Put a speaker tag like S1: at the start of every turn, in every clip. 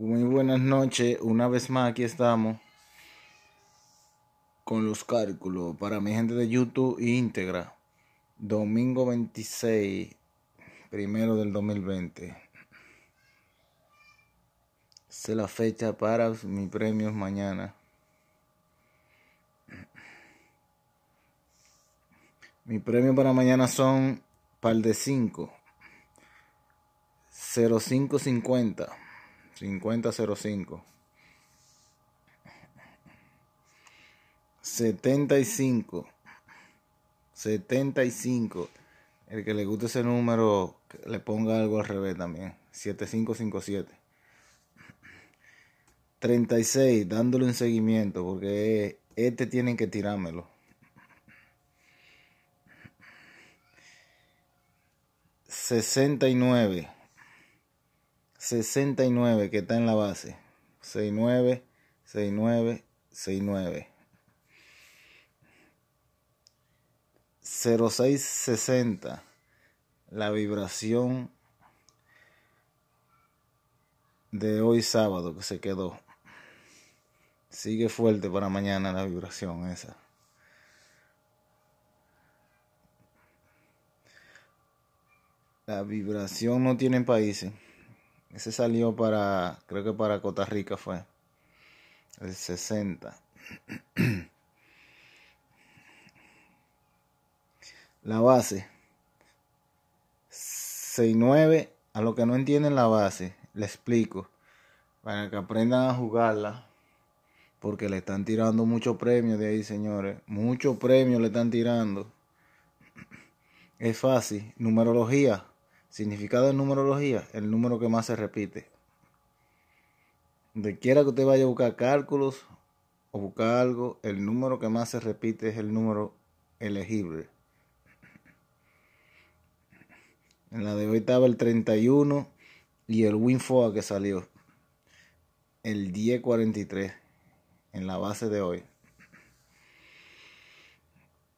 S1: Muy buenas noches, una vez más aquí estamos con los cálculos para mi gente de YouTube e íntegra. Domingo 26, primero del 2020. Esa es la fecha para mis premios mañana. Mi premio para mañana son Pal de 5. 0550. 5005. 75. 75. El que le guste ese número, le ponga algo al revés también. 7557. 36, dándole un seguimiento, porque este tienen que tirármelo. 69. 69 que está en la base. 69, 69, 69. 0660 la vibración de hoy sábado que se quedó sigue fuerte para mañana la vibración esa la vibración no tiene países ese salió para, creo que para Costa Rica fue. El 60. la base. 6-9. A los que no entienden la base, le explico. Para que aprendan a jugarla. Porque le están tirando muchos premios de ahí, señores. Muchos premios le están tirando. Es fácil. Numerología. Significado en numerología, el número que más se repite. de quiera que usted vaya a buscar cálculos o buscar algo, el número que más se repite es el número elegible. En la de hoy estaba el 31 y el WinFoa que salió. El 1043 en la base de hoy.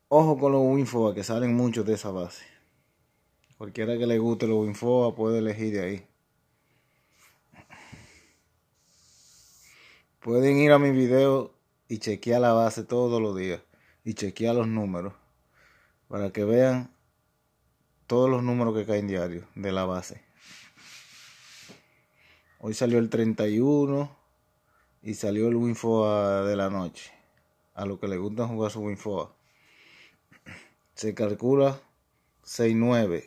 S1: Ojo con los WinFoa que salen muchos de esa base. Cualquiera que le guste los Winfoa puede elegir de ahí. Pueden ir a mi video y chequear la base todos los días. Y chequear los números. Para que vean todos los números que caen diario de la base. Hoy salió el 31 y salió el Winfoa de la noche. A los que les gustan jugar su Winfoa. Se calcula 6-9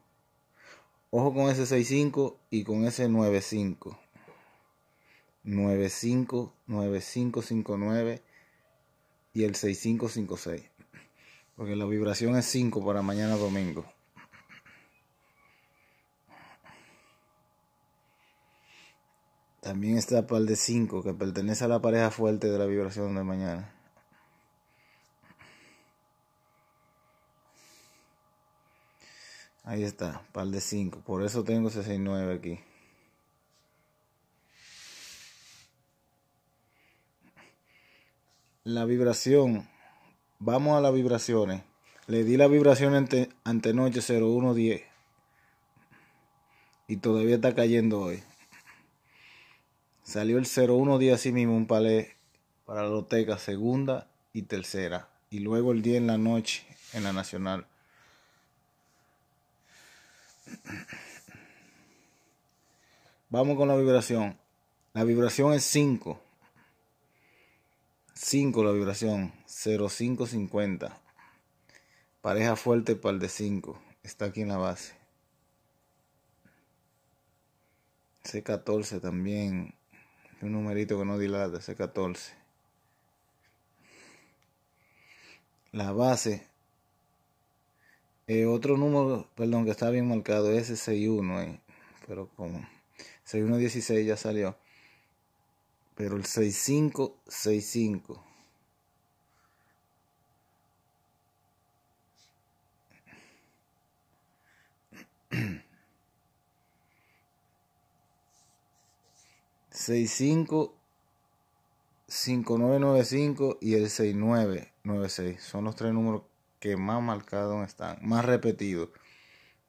S1: Ojo con ese 6.5 y con ese 9.5. 9.5, 9 y el 6-5-5-6, Porque la vibración es 5 para mañana domingo. También está el de 5 que pertenece a la pareja fuerte de la vibración de mañana. Ahí está, par de 5. Por eso tengo 69 aquí. La vibración. Vamos a las vibraciones. Le di la vibración ante, antenoche 0110. Y todavía está cayendo hoy. Salió el 0110 así mismo, un palé para la loteca segunda y tercera. Y luego el 10 en la noche en la nacional. Vamos con la vibración. La vibración es 5. 5 la vibración. 0550. Pareja fuerte para el de 5. Está aquí en la base. C14 también. Un numerito que no dilata. C14. La base. Eh, otro número, perdón, que está bien marcado es 61 ahí. Pero como. 6116 ya salió. Pero el 6565. seis cinco cinco nueve nueve cinco y el seis nueve nueve seis son los tres números que más marcados están más repetidos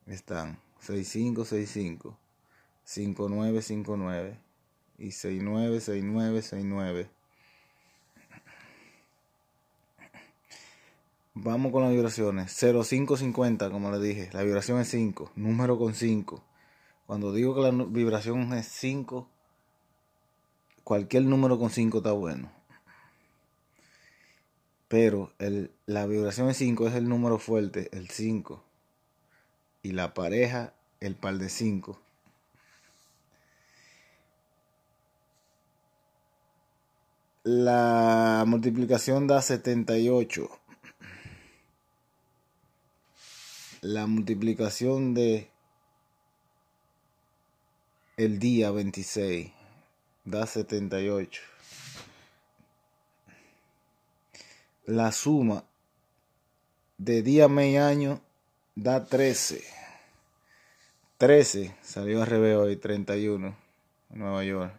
S1: están seis cinco seis cinco 5959 y 696969. Vamos con las vibraciones. 0550, como le dije. La vibración es 5. Número con 5. Cuando digo que la vibración es 5, cualquier número con 5 está bueno. Pero la vibración es 5 es el número fuerte, el 5. Y la pareja, el par de 5. La multiplicación da 78. La multiplicación de el día 26 da 78. La suma de día, mes año da 13. 13 salió al revés hoy, 31, Nueva York.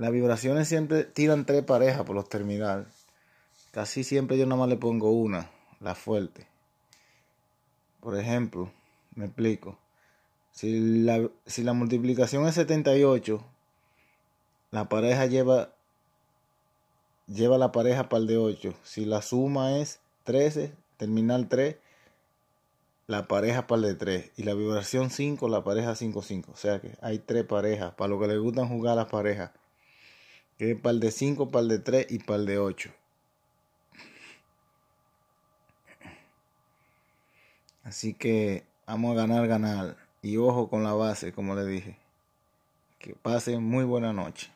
S1: Las vibraciones siempre tiran tres parejas por los terminales. Casi siempre yo nada más le pongo una, la fuerte. Por ejemplo, me explico. Si la, si la multiplicación es 78, la pareja lleva, lleva la pareja par de 8. Si la suma es 13, terminal 3, la pareja par de 3. Y la vibración 5, la pareja 5-5. O sea que hay tres parejas. Para lo que le gustan jugar las parejas. Que es pal de 5, pal de 3 y pal de 8. Así que vamos a ganar, ganar. Y ojo con la base, como le dije. Que pasen muy buena noche.